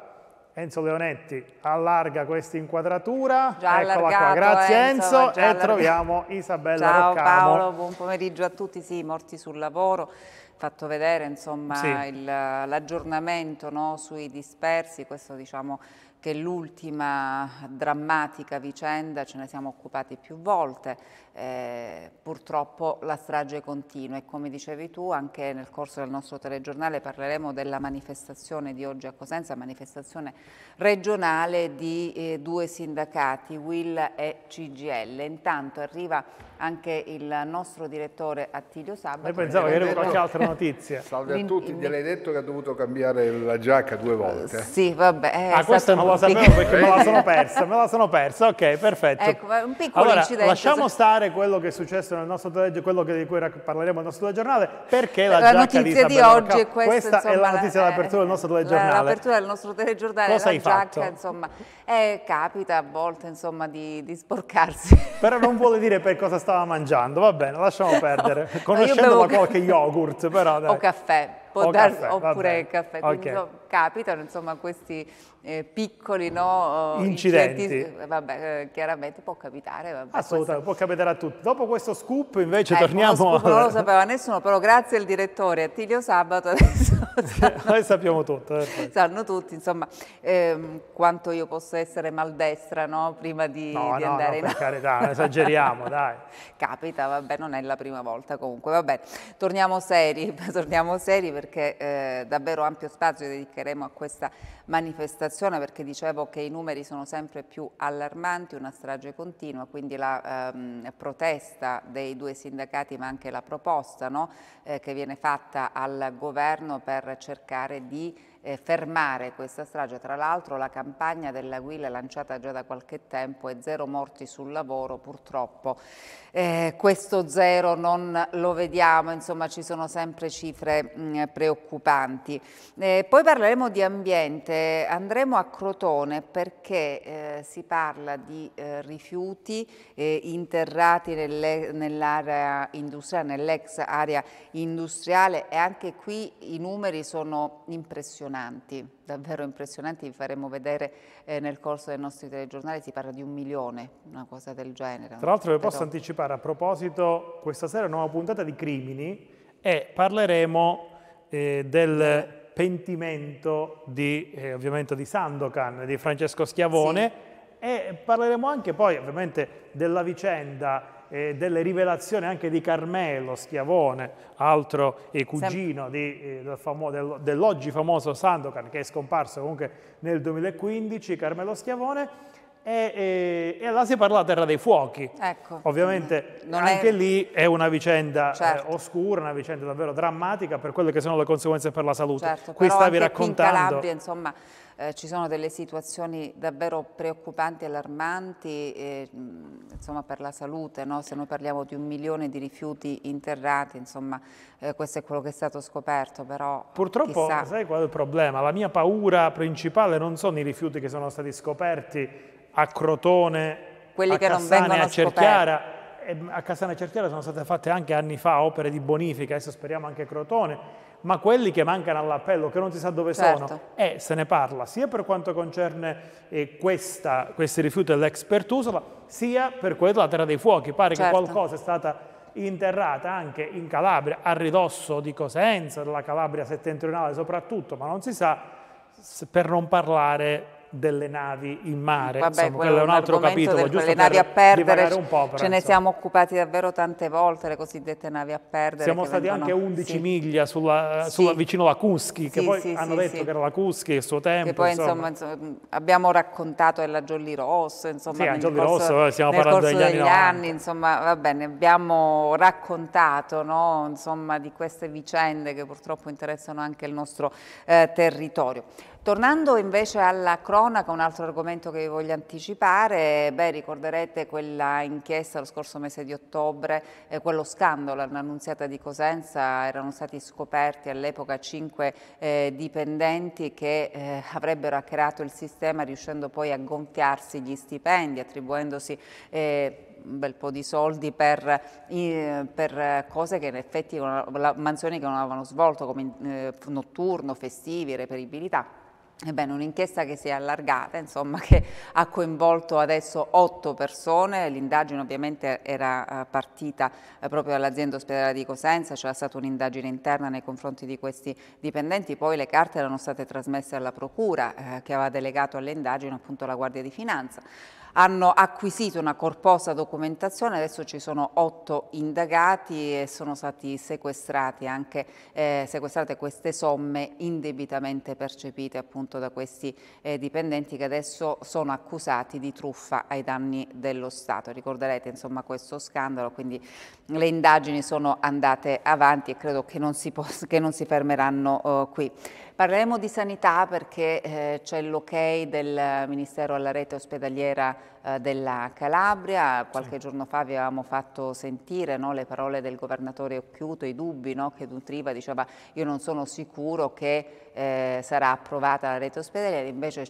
Enzo Leonetti allarga questa inquadratura, già eccola qua, eh, grazie Enzo, Enzo e troviamo Isabella Ciao Roccamo. Paolo, buon pomeriggio a tutti, sì, morti sul lavoro, fatto vedere insomma sì. l'aggiornamento no, sui dispersi, questo diciamo che è l'ultima drammatica vicenda, ce ne siamo occupati più volte, eh, purtroppo la strage continua e come dicevi tu anche nel corso del nostro telegiornale parleremo della manifestazione di oggi a Cosenza, manifestazione regionale di eh, due sindacati, Will e CGL. Intanto arriva anche il nostro direttore Attilio Sabato. Io pensavo che era qualche altra notizia. Salve a tutti, gliel'hai detto che ha dovuto cambiare la giacca due volte. Eh, sì, vabbè. ah, questo non lo sapevo perché me la sono persa, me la sono persa, ok, perfetto. Ecco, un piccolo allora, incidente. lasciamo stare raccontare quello che è successo nel nostro telegiornale, quello di cui parleremo nel nostro telegiornale, perché la, la giacca di Isabella di oggi è questa, questa insomma, è la notizia eh, del nostro eh, telegiornale. L'apertura del nostro telegiornale, Cosa la giacca, fatto? insomma, eh, capita a volte insomma, di, di, sporcarsi. Però non vuole dire per cosa stava mangiando, va bene, lasciamo perdere. Conoscendo bevo... qualche yogurt, però dai. O caffè o darsi, caffè, oppure caffè. Quindi, okay. insomma, capitano insomma, questi eh, piccoli no, oh, incidenti. incidenti. Eh, vabbè, eh, chiaramente può capitare. Vabbè, Assolutamente, questo... può capitare a tutti. Dopo questo scoop invece eh, torniamo... Scoop non lo sapeva nessuno, però grazie al direttore Attilio Sabato adesso... Noi sappiamo tutto. Eh, Perfetto. Sanno tutti, insomma, ehm, quanto io possa essere maldestra no? prima di, no, di no, andare in... No, per carità, esageriamo, dai. Capita, vabbè, non è la prima volta comunque. Vabbè, torniamo seri, torniamo seri perché perché eh, davvero ampio spazio dedicheremo a questa manifestazione perché dicevo che i numeri sono sempre più allarmanti, una strage continua, quindi la ehm, protesta dei due sindacati ma anche la proposta no, eh, che viene fatta al governo per cercare di eh, fermare questa strage. Tra l'altro la campagna dell'Aguila è lanciata già da qualche tempo è zero morti sul lavoro purtroppo. Eh, questo zero non lo vediamo, insomma ci sono sempre cifre mh, mm, preoccupanti. Eh, poi parleremo di ambiente, andremo a Crotone perché eh, si parla di eh, rifiuti eh, interrati nell'area industriale, nell'ex area industriale e anche qui i numeri sono impressionanti impressionanti, davvero impressionanti, vi faremo vedere eh, nel corso dei nostri telegiornali, si parla di un milione, una cosa del genere. Tra l'altro vi posso Però... anticipare a proposito, questa sera una nuova puntata di Crimini e parleremo eh, del pentimento di, eh, ovviamente di Sandokan, di Francesco Schiavone sì. e parleremo anche poi ovviamente della vicenda eh, delle rivelazioni anche di Carmelo Schiavone, altro eh, cugino di, eh, del famo, del, dell'oggi famoso Sandokan che è scomparso comunque nel 2015, Carmelo Schiavone, e, e, e allora si parla della Terra dei Fuochi. Ecco. Ovviamente mm. anche è... lì è una vicenda eh, certo. eh, oscura, una vicenda davvero drammatica per quelle che sono le conseguenze per la salute. Certo, Qui stavi raccontando. Calabria, insomma, eh, ci sono delle situazioni davvero preoccupanti allarmanti eh, insomma, per la salute, no? se noi parliamo di un milione di rifiuti interrati, insomma, eh, questo è quello che è stato scoperto. Però, Purtroppo, chissà... sai qual è il problema? La mia paura principale non sono i rifiuti che sono stati scoperti a Crotone, Quelli a che Cassane, a Cerchiara, scoperti a Cassana Cerchiara sono state fatte anche anni fa opere di bonifica, adesso speriamo anche Crotone, ma quelli che mancano all'appello, che non si sa dove certo. sono, eh, e se ne parla sia per quanto concerne eh, questa, questi rifiuti dell'ex Pertusola, sia per quella della Terra dei Fuochi. Pare certo. che qualcosa è stata interrata anche in Calabria, a ridosso di Cosenza, della Calabria settentrionale soprattutto, ma non si sa, per non parlare delle navi in mare, Vabbè, Insomma, quello è un altro capitolo, giusto le navi a perdere, un po'. Però, ce ne siamo occupati davvero tante volte, le cosiddette navi a perdere. Siamo stati vengono... anche 11 sì. miglia sulla, sulla, sì. vicino Lacuschi, che sì, poi hanno detto che era la Lacuschi il suo tempo. Che poi insomma, insomma abbiamo raccontato della Jolly Rosso, insomma, sì, nel Jolly corso, Rosso, stiamo nel corso degli, degli anni, anni, insomma, va bene, abbiamo raccontato no, insomma, di queste vicende che purtroppo interessano anche il nostro eh, territorio. Tornando invece alla cronaca, un altro argomento che vi voglio anticipare, beh, ricorderete quella inchiesta lo scorso mese di ottobre, eh, quello scandalo all'annunziata di Cosenza, erano stati scoperti all'epoca cinque eh, dipendenti che eh, avrebbero hackerato il sistema riuscendo poi a gonfiarsi gli stipendi, attribuendosi eh, un bel po' di soldi per, per, cose che in effetti mansioni che non avevano svolto come eh, notturno, festivi, reperibilità. Ebbene, un'inchiesta che si è allargata, insomma, che ha coinvolto adesso otto persone, l'indagine ovviamente era eh, partita eh, proprio all'azienda ospedale di Cosenza, c'era stata un'indagine interna nei confronti di questi dipendenti, poi le carte erano state trasmesse alla procura eh, che aveva delegato all'indagine appunto la Guardia di Finanza hanno acquisito una corposa documentazione, adesso ci sono otto indagati e sono stati sequestrati anche, eh, sequestrate queste somme indebitamente percepite appunto da questi eh, dipendenti che adesso sono accusati di truffa ai danni dello Stato. Ricorderete insomma questo scandalo, quindi le indagini sono andate avanti e credo che non si, che non si fermeranno eh, qui. Parleremo di sanità perché eh, c'è l'ok del Ministero alla rete ospedaliera eh, della Calabria, qualche giorno fa vi avevamo fatto sentire no, le parole del governatore Occhiuto, i dubbi no, che nutriva, diceva io non sono sicuro che eh, sarà approvata la rete ospedaliera, invece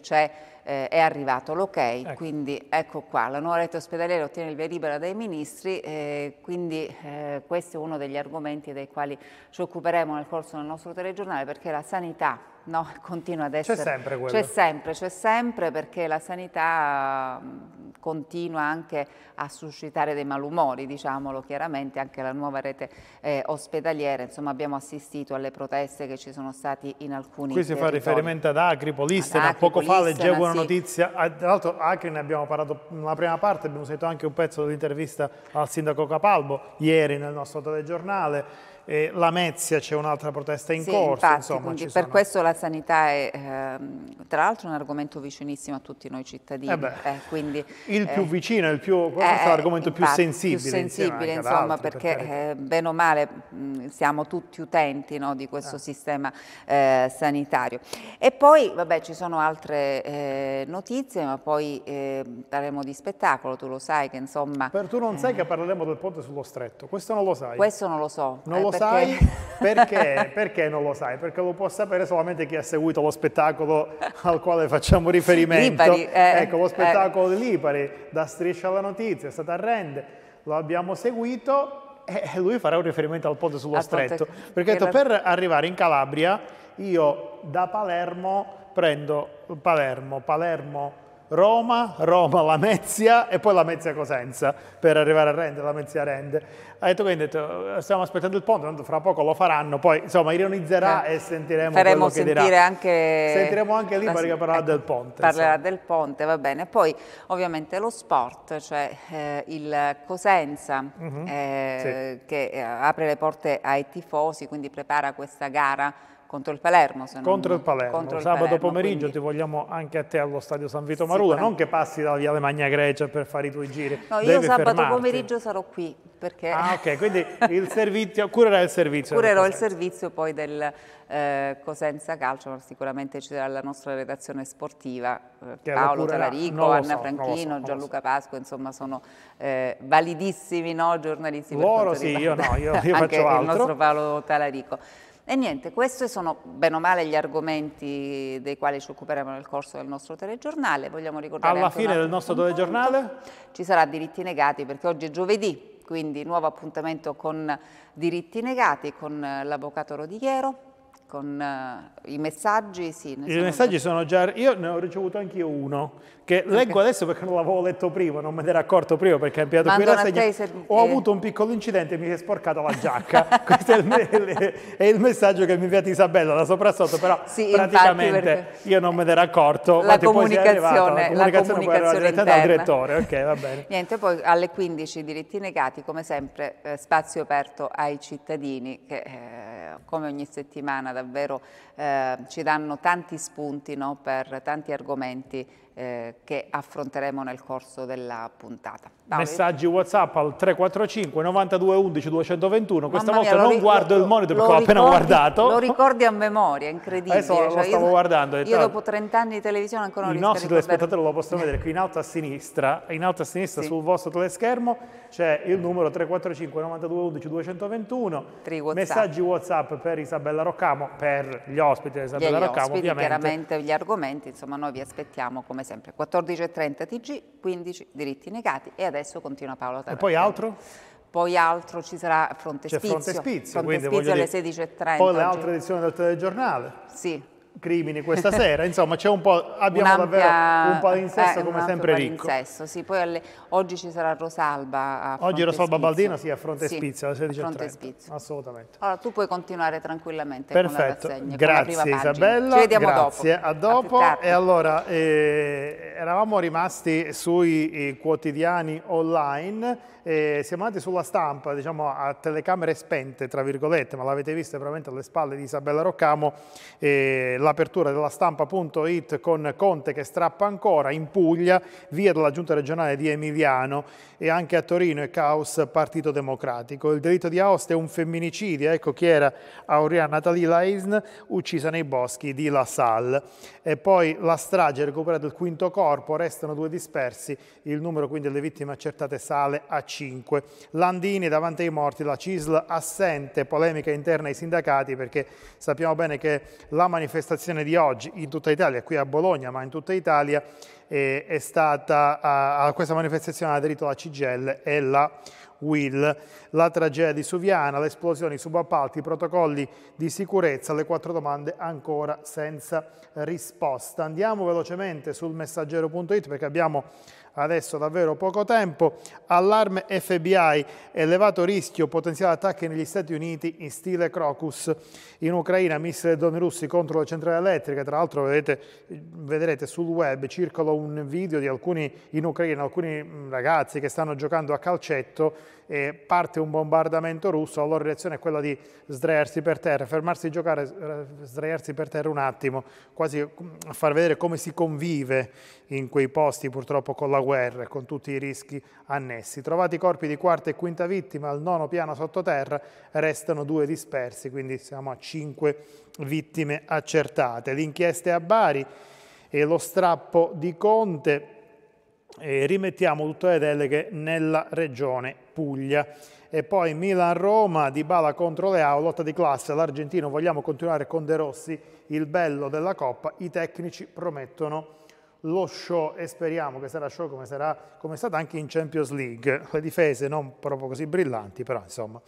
eh, è arrivato l'ok, ecco. quindi ecco qua, la nuova rete ospedaliera ottiene il via libera dai ministri, eh, quindi eh, questo è uno degli argomenti dei quali ci occuperemo nel corso del nostro telegiornale perché la sanità No, continua ad essere. C'è sempre quello. C'è sempre, c'è sempre perché la sanità mm, continua anche a suscitare dei malumori, diciamolo chiaramente, anche la nuova rete eh, ospedaliera, insomma abbiamo assistito alle proteste che ci sono state in alcuni Qui si fa riferimento ad Acri, Polistena, Acri, poco Polistena, fa leggevo una sì. notizia, ah, tra l'altro Acri ne abbiamo parlato nella prima parte, abbiamo sentito anche un pezzo dell'intervista al sindaco Capalbo ieri nel nostro telegiornale, eh, Lamezia c'è un'altra protesta in sì, corso. Infatti, insomma, per sono... questo la sanità è ehm, tra l'altro un argomento vicinissimo a tutti noi cittadini. Eh beh, eh, quindi, il più eh, vicino, il più, è l'argomento eh, più sensibile. Più sensibile insomma, perché per eh, bene o male mh, siamo tutti utenti no, di questo sistema sanitario. E poi vabbè, ci sono altre notizie, ma poi parleremo di spettacolo, tu lo sai che insomma... Per tu non sai che parleremo del ponte sullo stretto, questo non lo sai. Questo non lo so. Non lo perché... sai? Perché, perché non lo sai? Perché lo può sapere solamente chi ha seguito lo spettacolo al quale facciamo riferimento. Lipari, eh, ecco, lo eh. spettacolo eh. di Lipari, da Striscia alla Notizia, è stato a Rende, lo abbiamo seguito e lui farà un riferimento al ponte sullo al stretto. Ponte... Perché detto, per arrivare in Calabria io da Palermo prendo Palermo, Palermo, Roma, Roma, Lamezia e poi Lamezia Cosenza per arrivare a Rende, Lamezia Rende. Ha detto quindi, eh, stiamo aspettando il ponte, tanto fra poco lo faranno, poi insomma ironizzerà eh. e sentiremo Faremo quello che dirà. Anche... Sentiremo anche lì perché parlerà ecco, del ponte. Parlerà insomma. del ponte, va bene. Poi ovviamente lo sport, cioè eh, il Cosenza uh mhm. -huh. eh, sì. che eh, apre le porte ai tifosi, quindi prepara questa gara contro il Palermo, se non Contro il Palermo. Contro Sabato il Palermo, pomeriggio quindi... ti vogliamo anche a te allo stadio San Vito Marullo, non che passi dalla Via Magna Grecia per fare i tuoi giri. No, io Devi sabato fermarti. pomeriggio sarò qui perché... Ah, ok, quindi il servizio, curerà il servizio. Curerò il servizio poi del eh, Cosenza Calcio, ma sicuramente ci sarà la nostra redazione sportiva, eh, che Paolo Talarico, Anna so, Franchino, so, Gianluca so. Pasco, insomma sono eh, validissimi no, giornalisti. Loro sì, io no, io, io faccio altro. il nostro Paolo Talarico. E niente, questi sono bene o male gli argomenti dei quali ci occuperemo nel corso del nostro telegiornale. Vogliamo ricordare Alla fine del nostro telegiornale? Ci sarà diritti negati perché oggi è giovedì, quindi nuovo appuntamento con diritti negati con l'avvocato Rodighiero con uh, i messaggi? Sì, I messaggi già... sono già... Io ne ho ricevuto anche io uno, che okay. leggo adesso perché non l'avevo letto prima, non me ne ero accorto prima perché è ampliato qui la segna. Se... Ho eh. avuto un piccolo incidente e mi si è sporcata la giacca. Questo è il, me... è il, messaggio che mi inviata Isabella da sopra sotto, però sì, praticamente perché... io non me ne ero accorto. La comunicazione, arrivato, la comunicazione, la comunicazione poi dal direttore, ok, va bene. Niente, poi alle 15 diritti negati, come sempre eh, spazio aperto ai cittadini che... Eh, come ogni settimana davvero eh, ci danno tanti spunti no, per tanti argomenti eh, che affronteremo nel corso della puntata. Paolo, Messaggi WhatsApp al 345 92 11 221. Questa mia, volta non ricordo, guardo il monitor perché l'ho appena guardato. Lo ricordi a memoria, incredibile. Adesso cioè, lo stavo io, guardando. Io dopo 30 anni di televisione ancora non riesco a Il nostro telespettatore lo possono vedere qui in alto a sinistra, in alto a sinistra sì. sul vostro teleschermo c'è il numero 345 92 11 221. WhatsApp. Messaggi WhatsApp per Isabella Roccamo, per gli ospiti di Isabella gli Roccamo, ospiti, ovviamente. chiaramente gli argomenti, insomma noi vi aspettiamo come sempre. 14.30 TG, 15 diritti negati e adesso continua Paolo Tarantino. E poi altro? poi altro ci sarà Fronte Spizio. C'è Fronte Spizio, Fronte alle 16.30. Poi le altre edizioni del telegiornale. Sì, crimini questa sera, insomma c'è un po', abbiamo davvero un palinsesto eh, come sempre ricco. Sì, poi alle, oggi ci sarà Rosalba Oggi Rosalba Spizio. Baldina, sì, a fronte sì, Spizio, alle 16.30. Assolutamente. Allora tu puoi continuare tranquillamente Perfetto. Rassegna, grazie Isabella, ci vediamo grazie, dopo. a dopo. A e allora eh, eravamo rimasti sui eh, quotidiani online eh, siamo andati sulla stampa, diciamo a telecamere spente, tra virgolette, ma l'avete vista veramente alle spalle di Isabella Roccamo, eh, l'apertura della stampa.it con Conte che strappa ancora in Puglia, via della giunta regionale di Emiliano e anche a Torino è caos Partito Democratico. Il delitto di Aosta è un femminicidio, ecco chi era Auriana Talila Eisn, uccisa nei boschi di La Salle. E poi la strage recuperato il quinto corpo, restano due dispersi, il numero quindi delle vittime accertate sale a 5. 5. Landini davanti ai morti, la CISL assente, polemica interna ai sindacati perché sappiamo bene che la manifestazione di oggi in tutta Italia, qui a Bologna ma in tutta Italia, eh, è stata, a, a questa manifestazione ha aderito la CGL e la Will, la tragedia di Suviana, le esplosioni, i subappalti, i protocolli di sicurezza, le quattro domande ancora senza risposta. Andiamo velocemente sul messaggero.it perché abbiamo adesso davvero poco tempo, allarme FBI, elevato rischio, potenziale attacchi negli Stati Uniti in stile Crocus. In Ucraina missili droni russi contro le centrali elettriche, tra l'altro vedrete sul web, circola un video di alcuni in Ucraina, alcuni mm, ragazzi che stanno giocando a calcetto e parte un bombardamento russo, la loro reazione è quella di sdraiarsi per terra, fermarsi a giocare, eh, sdraiarsi per terra un attimo, quasi a mm, far vedere come si convive in quei posti purtroppo con la guerra e con tutti i rischi annessi. Trovati i corpi di quarta e quinta vittima al nono piano sottoterra, restano due dispersi, quindi siamo a cinque vittime accertate. L'inchiesta è a Bari e lo strappo di Conte e rimettiamo tutte le deleghe nella regione Puglia. E poi Milan-Roma, Di Bala contro Leao, lotta di classe, all'Argentino. vogliamo continuare con De Rossi, il bello della Coppa, i tecnici promettono lo show e speriamo che sarà show come, sarà, come è stato anche in Champions League. Le difese non proprio così brillanti, però insomma.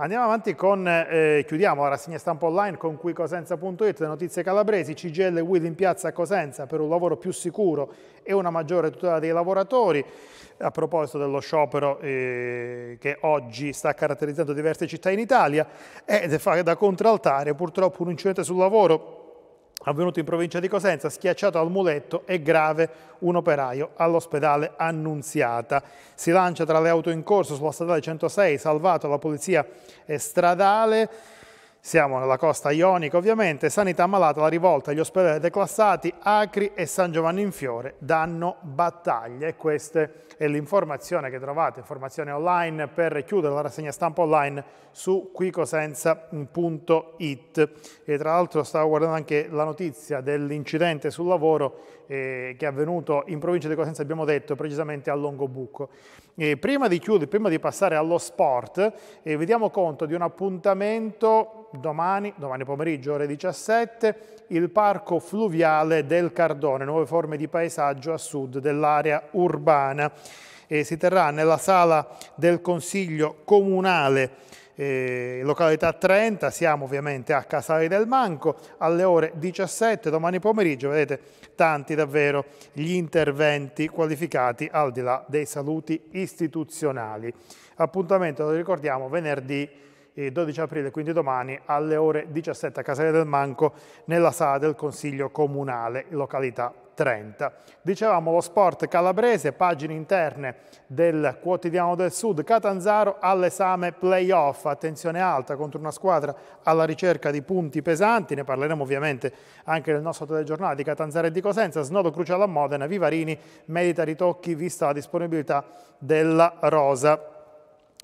Andiamo avanti con, eh, chiudiamo la rassegna stampa online con cui Cosenza.it, le notizie calabresi, CGL Will in piazza a Cosenza per un lavoro più sicuro e una maggiore tutela dei lavoratori. A proposito dello sciopero eh, che oggi sta caratterizzando diverse città in Italia, e eh, da contraltare purtroppo un incidente sul lavoro avvenuto in provincia di Cosenza, schiacciato al muletto e grave un operaio all'ospedale Annunziata. Si lancia tra le auto in corso sulla statale 106, salvato la polizia eh, stradale. Siamo nella costa ionica ovviamente, sanità malata, la rivolta, gli ospedali declassati, Acri e San Giovanni in Fiore danno battaglie. e questa è l'informazione che trovate, informazione online per chiudere la rassegna stampa online su quicosenza.it e tra l'altro stavo guardando anche la notizia dell'incidente sul lavoro eh, che è avvenuto in provincia di Cosenza, abbiamo detto, precisamente a Longobucco. E prima di chiudere, prima di passare allo sport, eh, vediamo conto di un appuntamento domani, domani pomeriggio, ore 17, il Parco Fluviale del Cardone, nuove forme di paesaggio a sud dell'area urbana. Eh, si terrà nella sala del Consiglio Comunale eh, località 30, siamo ovviamente a Casale del Manco alle ore 17 domani pomeriggio, vedete tanti davvero gli interventi qualificati al di là dei saluti istituzionali. Appuntamento, lo ricordiamo, venerdì 12 eh, aprile, quindi domani alle ore 17 a Casale del Manco nella sala del Consiglio Comunale, località 30. 30. Dicevamo lo sport calabrese, pagine interne del quotidiano del Sud, Catanzaro all'esame playoff, attenzione alta contro una squadra alla ricerca di punti pesanti, ne parleremo ovviamente anche nel nostro telegiornale di Catanzaro e di Cosenza, snodo cruciale a Modena, Vivarini medita ritocchi vista la disponibilità della rosa.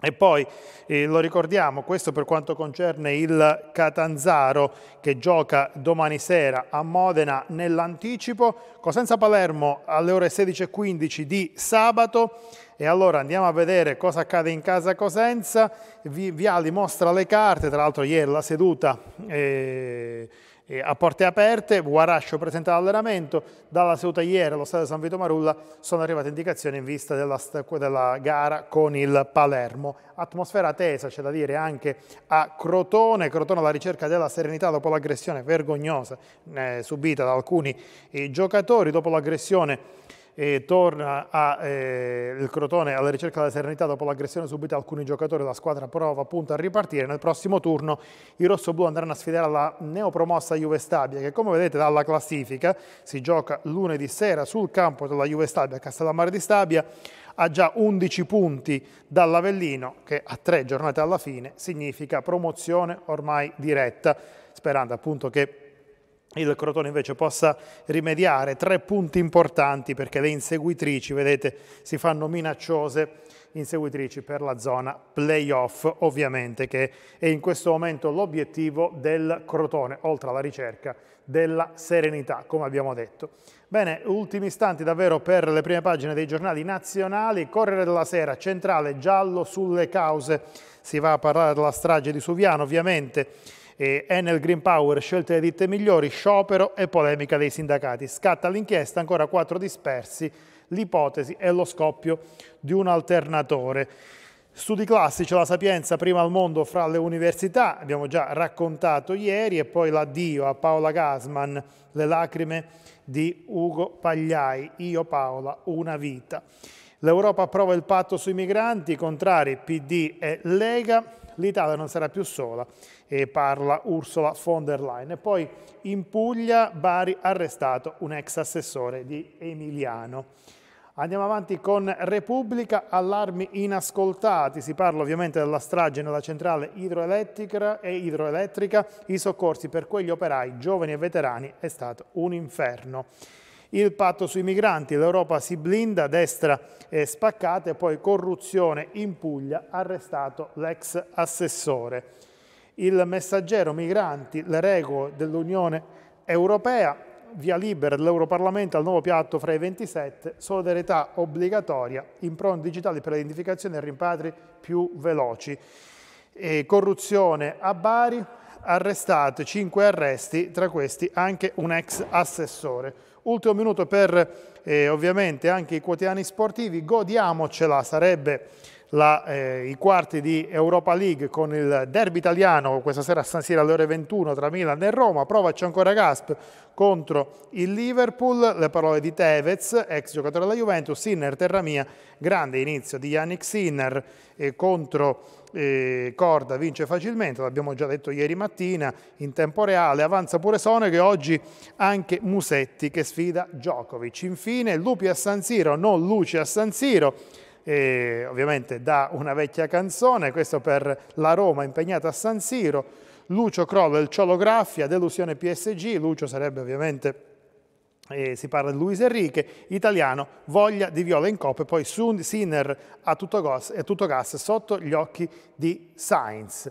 E poi eh, lo ricordiamo, questo per quanto concerne il Catanzaro che gioca domani sera a Modena nell'anticipo, Cosenza Palermo alle ore 16.15 di sabato e allora andiamo a vedere cosa accade in casa Cosenza, Viali mostra le carte, tra l'altro ieri la seduta... Eh, eh, a porte aperte, Guarascio presenta l'allenamento, dalla seduta ieri allo stadio San Vito Marulla sono arrivate indicazioni in vista della, della gara con il Palermo. Atmosfera tesa, c'è da dire, anche a Crotone, Crotone alla ricerca della serenità dopo l'aggressione vergognosa eh, subita da alcuni eh, giocatori, dopo l'aggressione e torna a, eh, il Crotone alla ricerca della serenità dopo l'aggressione subita da alcuni giocatori, la squadra prova appunto a ripartire. Nel prossimo turno i rossoblù andranno a sfidare la neopromossa Juve Stabia che come vedete dalla classifica si gioca lunedì sera sul campo della Juve Stabia, Castellammare di Stabia ha già 11 punti dall'Avellino che a tre giornate alla fine significa promozione ormai diretta sperando appunto che il Crotone invece possa rimediare. Tre punti importanti perché le inseguitrici, vedete, si fanno minacciose inseguitrici per la zona playoff ovviamente che è in questo momento l'obiettivo del Crotone oltre alla ricerca della serenità come abbiamo detto. Bene, ultimi istanti davvero per le prime pagine dei giornali nazionali, Corriere della Sera, centrale giallo sulle cause, si va a parlare della strage di Suviano ovviamente eh, Enel Green Power, scelte le ditte migliori, sciopero e polemica dei sindacati. Scatta l'inchiesta, ancora quattro dispersi, l'ipotesi è lo scoppio di un alternatore. Studi classici, la sapienza prima al mondo fra le università, abbiamo già raccontato ieri, e poi l'addio a Paola Gasman, le lacrime di Ugo Pagliai, Io Paola, una vita. L'Europa approva il patto sui migranti, contrari PD e Lega, l'Italia non sarà più sola e parla Ursula von der Leyen. E poi in Puglia Bari arrestato un ex assessore di Emiliano. Andiamo avanti con Repubblica, allarmi inascoltati, si parla ovviamente della strage nella centrale idroelettrica e idroelettrica, i soccorsi per quegli operai, giovani e veterani, è stato un inferno. Il patto sui migranti, l'Europa si blinda, destra è spaccata e poi corruzione in Puglia, arrestato l'ex assessore il messaggero migranti, le regole dell'Unione Europea, via libera dell'Europarlamento al nuovo piatto fra i 27, solidarietà obbligatoria, impronte digitali per l'identificazione e rimpatri più veloci. E corruzione a Bari, arrestate, 5 arresti, tra questi anche un ex assessore. Ultimo minuto per eh, ovviamente anche i quotidiani sportivi, godiamocela, sarebbe la, eh, i quarti di Europa League con il derby italiano questa sera a San Siro alle ore 21 tra Milan e Roma. Provaci ancora Gasp contro il Liverpool. Le parole di Tevez, ex giocatore della Juventus, Sinner, terra mia, grande inizio di Yannick Sinner eh, contro eh, Corda vince facilmente, l'abbiamo già detto ieri mattina, in tempo reale, avanza pure Sone che oggi anche Musetti che sfida Djokovic. Infine Lupi a San Siro, non Luci a San Siro, e ovviamente da una vecchia canzone, questo per la Roma impegnata a San Siro, Lucio Crowell, il Graffia, delusione PSG, Lucio sarebbe ovviamente, eh, si parla di Luis Enrique, italiano, voglia di viola in coppa e poi Sinner a tutto, gas, a tutto gas sotto gli occhi di Sainz.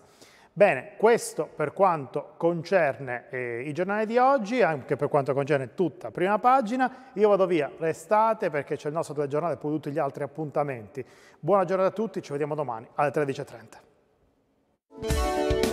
Bene, questo per quanto concerne eh, i giornali di oggi, anche per quanto concerne tutta prima pagina. Io vado via, restate perché c'è il nostro telegiornale e poi tutti gli altri appuntamenti. Buona giornata a tutti, ci vediamo domani alle 13.30.